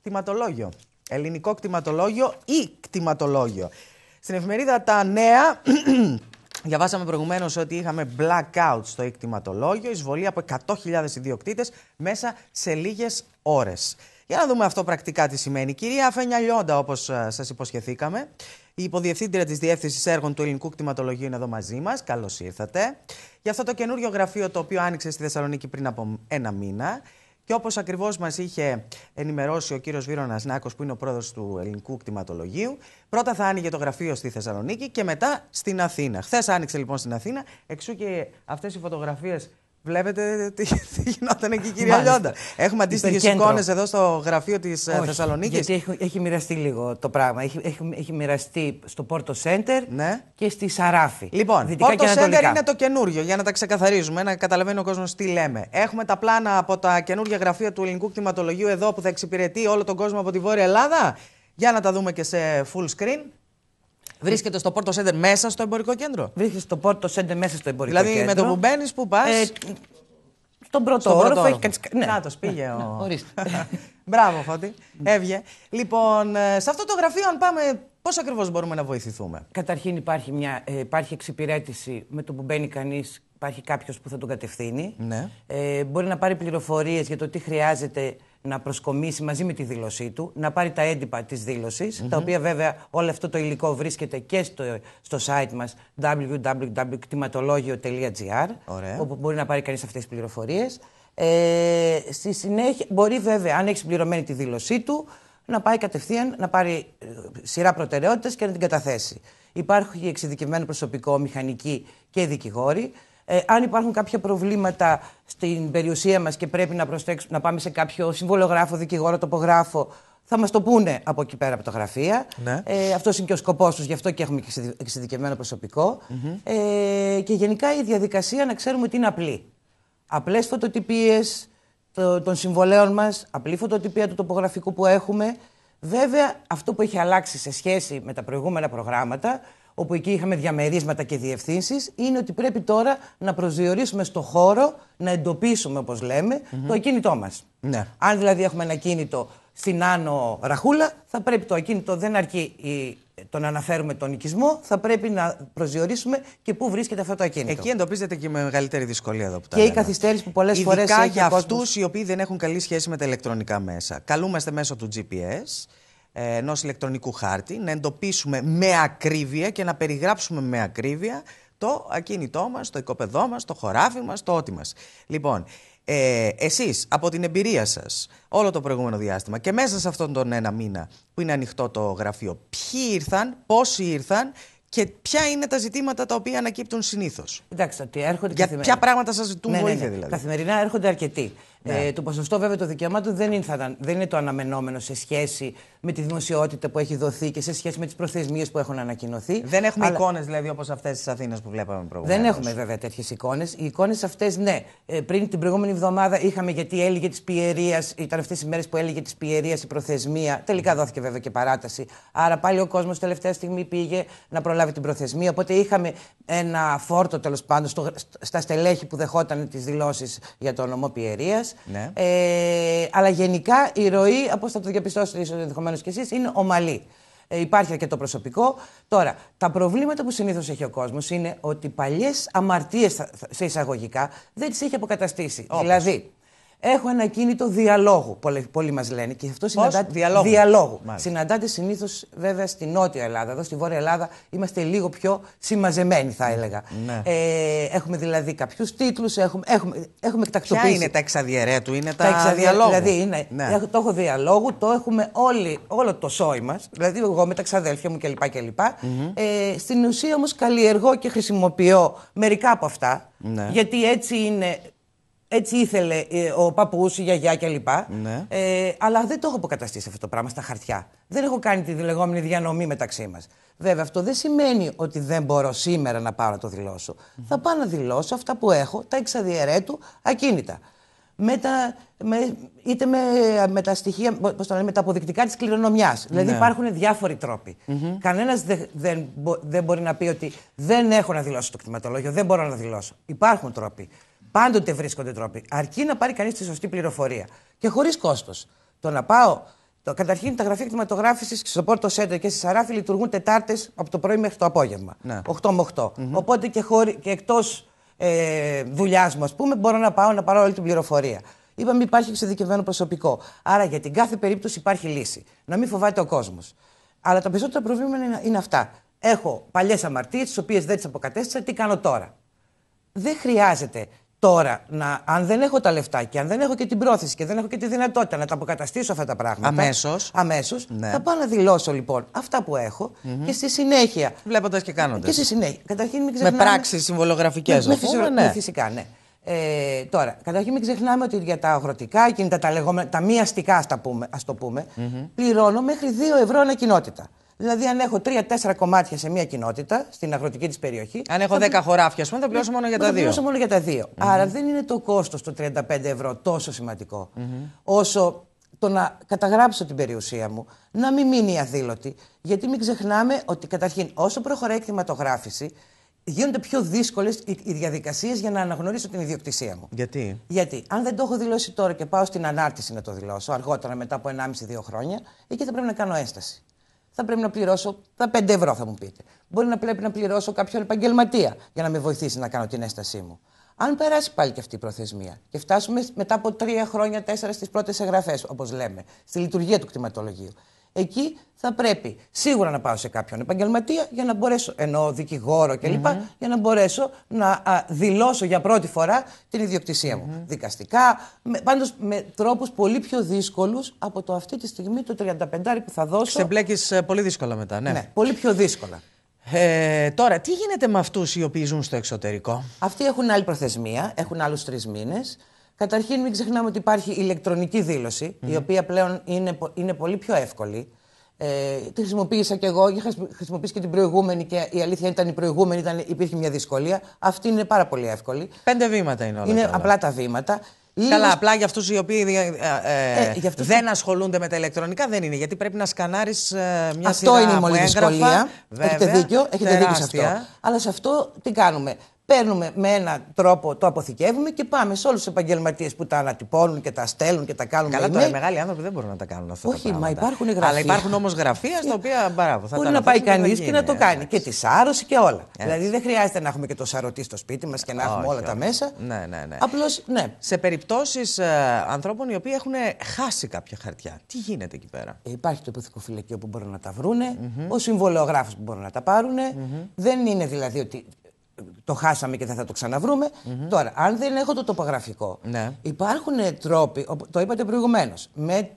κτηματολόγιο. Ελληνικό κτηματολόγιο ή κτηματολόγιο. Στην εφημερίδα Τα Νέα διαβάσαμε προηγουμένως ότι είχαμε blackout στο εκτιματολόγιο, εισβολή από 100.000 ιδιοκτήτες μέσα σε λίγες ώρες. Για να δούμε αυτό πρακτικά τι σημαίνει. Κυρία Αφένια Λιόντα, όπως ε, σας υποσχεθήκαμε, η υποδιευθύντρια της Διεύθυνσης Έργων του Ελληνικού Κτηματολογίου είναι εδώ μαζί μας. Καλώς ήρθατε. Για αυτό το καινούριο γραφείο το οποίο άνοιξε στη Θεσσαλονίκη πριν από ένα μήνα. Και όπως ακριβώς μας είχε ενημερώσει ο κύριος Βίρονας Νάκος, που είναι ο πρόεδρος του Ελληνικού Κτηματολογίου, πρώτα θα άνοιγε το γραφείο στη Θεσσαλονίκη και μετά στην Αθήνα. Χθες άνοιξε λοιπόν στην Αθήνα, εξού και αυτές οι φωτογραφίες Βλέπετε τι, γινόταν εκεί, κυρία Λιόντα. Έχουμε αντίστοιχες εικόνες εδώ στο γραφείο της ε, Θεσσαλονίκης. Γιατί έχει, έχει μοιραστεί λίγο το πράγμα. Έχει, έχει, έχει μοιραστεί στο Πόρτο Center ναι. και στη Σαράφη. Λοιπόν, Πόρτο Center είναι το καινούριο, για να τα ξεκαθαρίζουμε, να καταλαβαίνει ο κόσμος τι λέμε. Έχουμε τα πλάνα από τα καινούργια γραφεία του ελληνικού κτηματολογίου εδώ που θα εξυπηρετεί όλο τον κόσμο από τη Βόρεια Ελλάδα. Για να τα δούμε και σε full screen. Βρίσκεται στο Πόρτο Σέντερ μέσα στο εμπορικό κέντρο. Βρίσκεται στο Πόρτο Σέντερ μέσα στο εμπορικό κέντρο. Δηλαδή με το που μπαίνεις, που πας. Ε, στον πρώτο στο όροφο. κάτι... ναι. Κάτω, πήγε ο. Ναι, Μπράβο, Φώτη. Έβγε. Λοιπόν, ε, σε αυτό το γραφείο, αν πάμε, πώς ακριβώς μπορούμε να βοηθηθούμε. Καταρχήν υπάρχει, μια, ε, υπάρχει εξυπηρέτηση με το που μπαίνει κανείς Υπάρχει κάποιος που θα τον κατευθύνει. Ναι. Ε, μπορεί να πάρει πληροφορίες για το τι χρειάζεται να προσκομίσει μαζί με τη δήλωσή του, να πάρει τα έντυπα της δηλωση τα οποία βέβαια όλο αυτό το υλικό βρίσκεται και στο, στο site μας www.κτηματολόγιο.gr, όπου μπορεί να πάρει κανείς αυτές τις πληροφορίες. Ε, στη συνέχεια, μπορεί βέβαια, αν έχεις συμπληρωμένη τη δήλωσή του, να πάει κατευθείαν να πάρει ε, σειρά προτεραιότητες και να την καταθέσει. Υπάρχει εξειδικευμένο προσωπικό, μηχανική και δικηγόροι. Ε, αν υπάρχουν κάποια προβλήματα στην περιουσία μας και πρέπει να, να πάμε σε κάποιο συμβολογράφο, δικηγόρο, τοπογράφο, θα μας το πούνε από εκεί πέρα από τα γραφεία. Ναι. Ε, αυτός είναι και ο σκοπός τους, γι' αυτό και έχουμε και εξειδικευμένο προσωπικό. ε, και γενικά η διαδικασία να ξέρουμε ότι είναι απλή. Απλές φωτοτυπίες το, των συμβολέων μας, απλή φωτοτυπία του τοπογραφικού που έχουμε. Βέβαια, αυτό που έχει αλλάξει σε σχέση με τα προηγούμενα προγράμματα όπου εκεί είχαμε διαμερίσματα και διευθύνσεις, είναι ότι πρέπει τώρα να προσδιορίσουμε στο χώρο, να εντοπίσουμε, όπως το ακίνητό μας. Ναι. Αν δηλαδή έχουμε ένα ακίνητο στην Άνω Ραχούλα, θα πρέπει το ακίνητο, δεν αρκεί η, να αναφέρουμε τον οικισμό, θα πρέπει να προσδιορίσουμε και πού βρίσκεται αυτό το ακίνητο. Εκεί εντοπίζεται και με μεγαλύτερη δυσκολία εδώ που Και η οι καθυστέρηση που πολλές φορές. Ειδικά για αυτούς οι οποίοι δεν έχουν καλή σχέση με τα ηλεκτρονικά μέσα. Καλούμαστε μέσω του GPS ε, ενός ηλεκτρονικού χάρτη, να εντοπίσουμε με ακρίβεια και να περιγράψουμε με ακρίβεια το ακίνητό μας, το οικοπεδό μας, το χωράφι μας, το ό,τι μας. Λοιπόν, ε, εσείς από την εμπειρία σας, όλο το προηγούμενο διάστημα και μέσα σε αυτόν τον ένα μήνα που είναι ανοιχτό το γραφείο, ποιοι ήρθαν, πόσοι ήρθαν και ποια είναι τα ζητήματα τα οποία ανακύπτουν συνήθως. Εντάξει, ότι έρχονται Για καθημερινά. Ποια πράγματα σας ζητούν ναι, ναι, βοήθεια, ναι. δηλαδή. Καθημερινά έρχονται αρκετοί. Ναι. Ε, το ποσοστό βέβαια των δικαιωμάτων δεν είναι, θα, δεν είναι το αναμενόμενο σε σχέση με τη δημοσιότητα που έχει δοθεί και σε σχέση με τις προθεσμίες που έχουν ανακοινωθεί. Δεν έχουμε αλλά... εικόνες δηλαδή όπως αυτές της Αθήνας που βλέπαμε προηγουμένως. Δεν έχουμε βέβαια τέτοιες εικόνες. Οι εικόνες αυτές, ναι. Ε, πριν την προηγούμενη εβδομάδα είχαμε γιατί έλεγε της πιερίας, ήταν αυτές οι μέρες που έλεγε της πιερίας η προθεσμία. Τελικά δόθηκε βέβαια και παράταση. Άρα πάλι ο κόσμος τελευταία στιγμή πήγε να προλάβει την προθεσμία. Οπότε είχαμε ένα φόρτο τέλος πάντων στο, στα στελέχη που δεχόταν τις δηλώσεις για το νομό πιερία. Ναι. Ε, αλλά γενικά η ροή, όπως θα το διαπιστώσετε ενδεχομένω κι εσείς, είναι ομαλή. Υπάρχει υπάρχει αρκετό προσωπικό. Τώρα, τα προβλήματα που συνήθως έχει ο κόσμος είναι ότι παλιές αμαρτίες σε εισαγωγικά δεν τις έχει αποκαταστήσει. Δηλαδή, Έχω ένα κίνητο διαλόγου, πολλοί, μας λένε. Και αυτό συναντάται. Διαλόγου. διαλόγου. Συναντάται συνήθως, βέβαια, στη Νότια Ελλάδα. Εδώ στη Βόρεια Ελλάδα είμαστε λίγο πιο συμμαζεμένοι, θα έλεγα. Ναι. Ε, έχουμε δηλαδή κάποιους τίτλους, έχουμε, έχουμε, έχουμε εκτακτοποιήσει. Ποια είναι τα εξαδιαιρέτου, είναι τα, τα εξαδιαλόγου. Δηλαδή, είναι, ναι. το έχω διαλόγου, το έχουμε όλοι, όλο το σόι μας. Δηλαδή, εγώ με τα ξαδέλφια μου κλπ. κλπ. Mm-hmm. ε, στην ουσία όμως καλλιεργώ και χρησιμοποιώ μερικά από αυτά. Ναι. Γιατί έτσι είναι έτσι ήθελε ε, ο παππούς, η γιαγιά κλπ. Ναι. Ε, αλλά δεν το έχω αποκαταστήσει αυτό το πράγμα στα χαρτιά. Δεν έχω κάνει τη λεγόμενη διανομή μεταξύ μας. Βέβαια, αυτό δεν σημαίνει ότι δεν μπορώ σήμερα να πάω να το δηλωσω Θα πάω να δηλώσω αυτά που έχω, τα εξαδιαιρέτου, ακίνητα. Με τα, με, είτε με, με τα στοιχεία, το λένε, με τα αποδεικτικά της κληρονομιάς. Δηλαδή ναι. υπάρχουν διάφοροι τρόποι. Κανένας δεν, μπορεί να πει ότι δεν έχω να δηλώσω το κτηματολόγιο, δεν μπορώ να δηλώσω. Υπάρχουν τρόποι. Πάντοτε βρίσκονται τρόποι. Αρκεί να πάρει κανείς τη σωστή πληροφορία. Και χωρίς κόστος. Το να πάω. Το, καταρχήν, τα γραφεία κτηματογράφησης στο Πόρτο Σέντερ και στη Σαράφη λειτουργούν Τετάρτες από το πρωί μέχρι το απόγευμα. Ναι. 8 με 8. Mm -hmm. Οπότε και, και εκτός ε, δουλειάς μου, ας πούμε, μπορώ να πάω να πάρω όλη την πληροφορία. Είπαμε υπάρχει εξειδικευμένο προσωπικό. Άρα για την κάθε περίπτωση υπάρχει λύση. Να μην φοβάται ο κόσμος. Αλλά τα περισσότερα προβλήματα είναι, είναι αυτά. Έχω παλιές αμαρτίες, τις οποίες δεν τις αποκατέστησα, τι κάνω τώρα. Δεν χρειάζεται Τώρα, αν δεν έχω τα λεφτά και αν δεν έχω και την πρόθεση και δεν έχω και τη δυνατότητα να τα αποκαταστήσω αυτά τα πράγματα. Αμέσως. Αμέσως, ναι. Θα πάω να δηλώσω λοιπόν αυτά που έχω και στη συνέχεια. Βλέποντας και κάνοντας. Και στη συνέχεια. Καταρχήν μην ξεχνάμε. Ναι, με πράξει ναι. συμβολογραφικέ με, πούμε, ναι. φυσικά, ναι. Ε, τώρα, καταρχήν μην ξεχνάμε ότι για τα αγροτικά κινητά, τα λεγόμενα, τα μη αστικά, ας το πούμε, πληρώνω μέχρι 2 ευρώ ανακοινότητα. Δηλαδή, αν έχω τρία-τέσσερα κομμάτια σε μια κοινότητα, στην αγροτική της περιοχή. Αν έχω δέκα χωράφια, ας πούμε, θα πληρώσω μόνο για τα δύο. Θα πληρώσω μόνο για τα δύο. Mm -hmm. Άρα δεν είναι το κόστος το 35 ευρώ τόσο σημαντικό. Mm -hmm. Όσο το να καταγράψω την περιουσία μου, να μην μείνει αδήλωτη. Γιατί μην ξεχνάμε ότι καταρχήν, όσο προχωράει η κτηματογράφηση, γίνονται πιο δύσκολες οι διαδικασίες για να αναγνωρίσω την ιδιοκτησία μου. Γιατί? Γιατί αν δεν το έχω δηλώσει τώρα και πάω στην ανάρτηση να το δηλώσω αργότερα μετά από 1,5-2 χρόνια, εκεί θα πρέπει να κάνω έσταση θα πρέπει να πληρώσω τα 5 ευρώ, θα μου πείτε. Μπορεί να πρέπει να πληρώσω κάποιον επαγγελματία για να με βοηθήσει να κάνω την έστασή μου. Αν περάσει πάλι και αυτή η προθεσμία και φτάσουμε μετά από τρία χρόνια, τέσσερα στις πρώτες εγγραφές, όπως λέμε, στη λειτουργία του κτηματολογίου, εκεί θα πρέπει σίγουρα να πάω σε κάποιον επαγγελματία για να μπορέσω, ενώ δικηγόρο κλπ, mm για να μπορέσω να δηλώσω για πρώτη φορά την ιδιοκτησία μου. Δικαστικά, με, πάντως με τρόπους πολύ πιο δύσκολους από το αυτή τη στιγμή το 35 που θα δώσω. σε πολύ δύσκολα μετά, ναι. ναι πολύ πιο δύσκολα. Ε, τώρα, τι γίνεται με αυτούς οι οποίοι ζουν στο εξωτερικό. Αυτοί έχουν άλλη προθεσμία, έχουν άλλους τρεις μήνες. Καταρχήν, μην ξεχνάμε ότι υπάρχει ηλεκτρονική η οποία πλέον είναι, είναι πολύ πιο εύκολη. Ε, τη χρησιμοποίησα και εγώ, είχα χρησιμοποιήσει και την προηγούμενη και η αλήθεια ήταν η προηγούμενη, ήταν, υπήρχε μια δυσκολία. Αυτή είναι πάρα πολύ εύκολη. Πέντε βήματα είναι όλα. Είναι απλά τα βήματα. Καλά, απλά για αυτούς οι οποίοι ε, ε, ε, δεν ασχολούνται με τα ηλεκτρονικά δεν είναι. Γιατί πρέπει να σκανάρεις ε, μια Αυτό είναι η μόνη δυσκολία. έχετε δίκιο, έχετε δίκιο σε αυτό. Αλλά σε αυτό τι κάνουμε παίρνουμε με έναν τρόπο, το αποθηκεύουμε και πάμε σε όλους τους επαγγελματίες που τα ανατυπώνουν και τα στέλνουν και τα κάνουν. Καλά, τώρα οι μεγάλοι άνθρωποι δεν μπορούν να τα κάνουν αυτά. Όχι, μα υπάρχουν γραφεία. Αλλά υπάρχουν όμως γραφεία στα οποία μπράβο. Θα Μπορεί να πάει κανεί και να το κάνει. Και τη σάρωση και όλα. Δηλαδή δεν χρειάζεται να έχουμε και το σαρωτή στο σπίτι μας και να έχουμε όλα τα μέσα. Ναι, ναι, ναι. Απλώς ναι. Σε περιπτώσεις ε, ανθρώπων οι οποίοι έχουν χάσει κάποια χαρτιά. Τι γίνεται εκεί πέρα. Ε, υπάρχει το φυλακείο που μπορούν να τα βρούνε, ο συμβολογράφος που μπορούν να τα πάρουν. Δεν είναι δηλαδή ότι το χάσαμε και δεν θα το ξαναβρουμε Τώρα, αν δεν έχω το τοπογραφικό, ναι. υπάρχουν τρόποι, το είπατε προηγουμένως, με,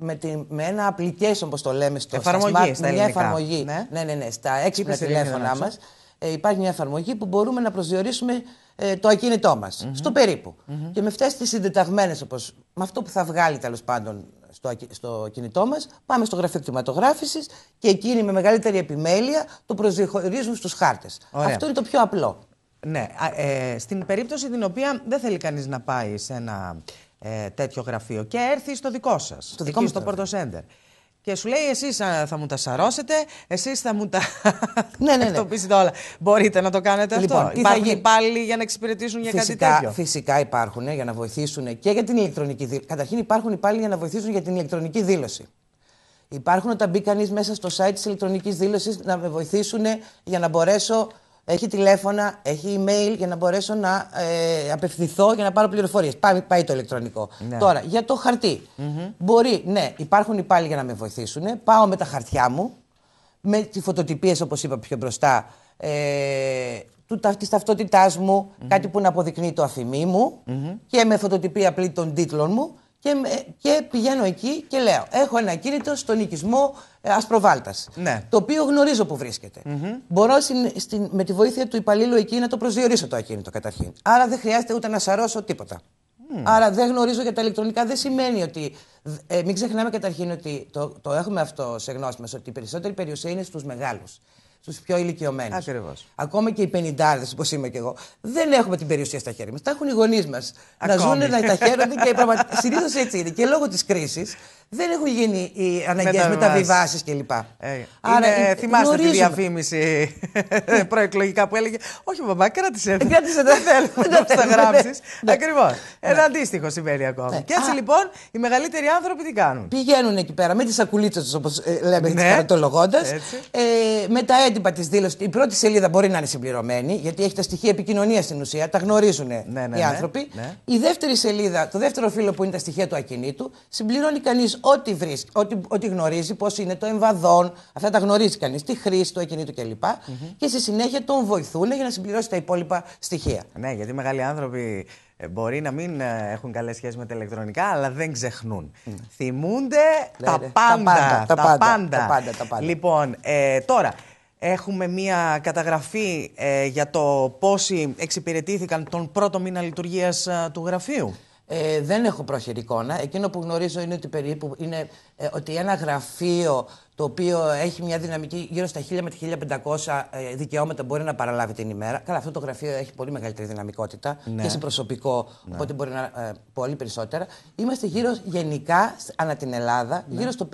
με, με ένα application, όπως το λέμε στο εφαρμογή, στα μια εφαρμογή. Ναι. ναι, ναι, ναι, στα έξυπνα τηλέφωνά μα. Ε, υπάρχει μια εφαρμογή που μπορούμε να προσδιορίσουμε ε, το ακίνητό μας. Στο περιπου Και με αυτέ τι συντεταγμένες, όπως με αυτό που θα βγάλει τέλος πάντων στο, στο κινητό μας, πάμε στο γραφείο κτηματογράφηση και εκείνοι με μεγαλύτερη επιμέλεια το προσδιορίζουν στους χάρτες. Αυτό είναι το πιο απλό. Ναι, ε, στην περίπτωση την οποία δεν θέλει κανείς να πάει σε ένα ε, τέτοιο γραφείο και έρθει στο δικό σας, στο δικό μα στο Πορτοσέντερ. Και σου λέει, εσείς θα μου τα σαρώσετε, εσείς θα μου τα. Ναι, ναι, ναι. όλα. Μπορείτε να το κάνετε λοιπόν, αυτό. Υπάρχουν υπάλληλοι πάλι για να εξυπηρετήσουν για κάτι τέτοιο. Φυσικά υπάρχουν για να βοηθήσουν και για την ηλεκτρονική δήλωση. Καταρχήν υπάρχουν υπάλληλοι για να βοηθήσουν για την ηλεκτρονική δήλωση. Υπάρχουν όταν μπει κανείς μέσα στο site της ηλεκτρονικής δήλωσης να με βοηθήσουν για να μπορέσω έχει τηλέφωνα, έχει email για να μπορέσω να ε, απευθυνθώ για να πάρω πληροφορίες. Πάει, πάει το ηλεκτρονικό. Ναι. Τώρα, για το χαρτι Μπορεί, ναι, υπάρχουν υπάλληλοι για να με βοηθήσουν. Πάω με τα χαρτιά μου, με τις φωτοτυπίες όπως είπα πιο μπροστά, ε, της ταυτότητάς μου, κάτι που να αποδεικνύει το αφημί μου και με φωτοτυπία απλή των τίτλων μου και, ε, και πηγαίνω εκεί και λέω: Έχω ένα κίνητο στον οικισμό ε, Ασπροβάλτας. Ναι. Το οποίο γνωρίζω που βρισκεται Μπορώ στην, με τη βοήθεια του υπαλλήλου εκεί να το προσδιορίσω το ακίνητο καταρχήν. Άρα δεν χρειάζεται ούτε να σαρώσω τίποτα. Άρα δεν γνωρίζω για τα ηλεκτρονικά. Δεν σημαίνει ότι. Ε, μην ξεχνάμε καταρχήν ότι το, το έχουμε αυτό σε γνώση μας, ότι η περισσότερη περιουσία είναι στους μεγάλους στου πιο ηλικιωμένους. Ακριβώς. Ακόμα και οι πενιντάρδε, όπως είμαι και εγώ, δεν έχουμε την περιουσία στα χέρια μας. Τα έχουν οι γονείς μας. Να ζουν, να τα χαίρονται και πραγματικά συνήθως έτσι είναι. Και λόγω της κρίσης δεν έχουν γίνει οι αναγκαίε μεταβιβάσει κλπ. Ε, Άρα, είναι, ε, θυμάστε γνωρίζουμε. τη διαφήμιση προεκλογικά που έλεγε Όχι, μπαμπά, κράτησε. Ε, κράτησε, δεν θέλω να το ναι, ναι, γράψεις. Ναι. Ακριβώς. Ένα αντίστοιχο συμβαίνει ακόμα. Και έτσι λοιπόν οι μεγαλύτεροι άνθρωποι τι κάνουν. Πηγαίνουν εκεί πέρα με τις σακουλίτσες του, όπω λέμε, παρατολογώντα. Με τα έντυπα της δήλωσης. Η πρώτη σελίδα μπορεί να είναι συμπληρωμένη, γιατί έχει τα στοιχεία επικοινωνίας στην ουσία, τα γνωρίζουν οι άνθρωποι. Η δεύτερη σελίδα, το δεύτερο φύλλο που είναι τα στοιχεία του ακινήτου, συμπληρώνει κανείς ό,τι ό,τι, ό,τι γνωρίζει, πώς είναι το εμβαδόν, αυτά τα γνωρίζει κανείς, τη χρήση του του κλπ. Mm-hmm. Και στη συνέχεια τον βοηθούν για να συμπληρώσει τα υπόλοιπα στοιχεία. Ναι, γιατί μεγάλοι άνθρωποι ε, μπορεί να μην ε, έχουν καλές σχέσεις με τα ηλεκτρονικά, αλλά δεν ξεχνούν. Θυμούνται τα, πάντα, τα, πάντα, τα, πάντα, τα, πάντα, Λοιπόν, ε, τώρα έχουμε μία καταγραφή ε, για το πόσοι εξυπηρετήθηκαν τον πρώτο μήνα λειτουργίας του γραφείου. Ε, δεν έχω πρόχειρη εικόνα. Εκείνο που γνωρίζω είναι ότι περίπου είναι ε, ότι ένα γραφείο το οποίο έχει μια δυναμική γύρω στα 1000 με 1500 ε, δικαιώματα μπορεί να παραλάβει την ημέρα. Καλά, αυτό το γραφείο έχει πολύ μεγαλύτερη δυναμικότητα ναι. και σε προσωπικό, ναι. οπότε μπορεί να. Ε, πολύ περισσότερα. Είμαστε γύρω γενικά ανά την Ελλάδα ναι. γύρω στο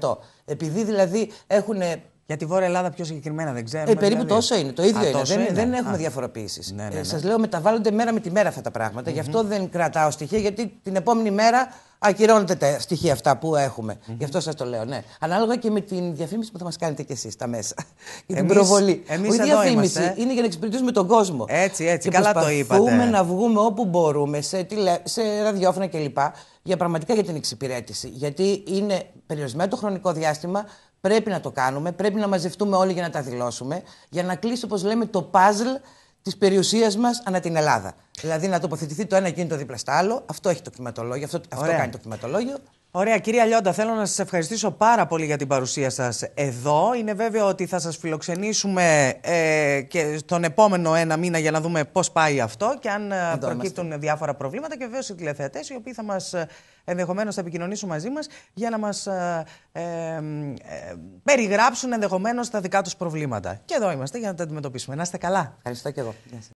5%. Επειδή δηλαδή έχουν για τη Βόρεια Ελλάδα πιο συγκεκριμένα δεν ξέρω. Ε, περίπου δηλαδή. τόσο είναι. Το ίδιο Α, είναι. Δεν, είναι. δεν έχουμε διαφοροποιήσει. Ναι, ναι, ε, ναι. Σας λέω, μεταβάλλονται μέρα με τη μέρα αυτά τα πράγματα. Mm-hmm. Γι' αυτό δεν κρατάω στοιχεία, γιατί την επόμενη μέρα ακυρώνονται τα στοιχεία αυτά που έχουμε. Mm-hmm. Γι' αυτό σας το λέω, ναι. Ανάλογα και με την διαφήμιση που θα μας κάνετε κι εσείς τα μέσα. Και την προβολή. Εμείς η διαφήμιση είμαστε. είναι για να εξυπηρετήσουμε τον κόσμο. Έτσι, έτσι. Και καλά το είπατε. Προσπαθούμε να βγούμε όπου μπορούμε, σε, τηλε, σε ραδιόφωνα κλπ. Για πραγματικά για την εξυπηρέτηση. Γιατί είναι περιορισμένο το χρονικό διάστημα, Πρέπει να το κάνουμε, πρέπει να μαζευτούμε όλοι για να τα δηλώσουμε, για να κλείσει, όπως λέμε, το puzzle της περιουσίας μας ανά την Ελλάδα. Δηλαδή να τοποθετηθεί το ένα κινητό δίπλα στα άλλο. Αυτό έχει το κλιματολόγιο, αυτό, αυτό κάνει το κλιματολόγιο. Ωραία, κυρία Λιόντα, θέλω να σας ευχαριστήσω πάρα πολύ για την παρουσία σας εδώ. Είναι βέβαιο ότι θα σας φιλοξενήσουμε ε, και τον επόμενο ένα μήνα για να δούμε πώς πάει αυτό και αν ε, προκύπτουν διάφορα προβλήματα και βέβαια οι τηλεθεατές οι οποίοι θα μας. Ε, ενδεχομένως θα επικοινωνήσουν μαζί μας για να μας ε, ε, ε, περιγράψουν ενδεχομένως τα δικά τους προβλήματα. Και εδώ είμαστε για να τα αντιμετωπίσουμε. Να είστε καλά. Ευχαριστώ και εγώ.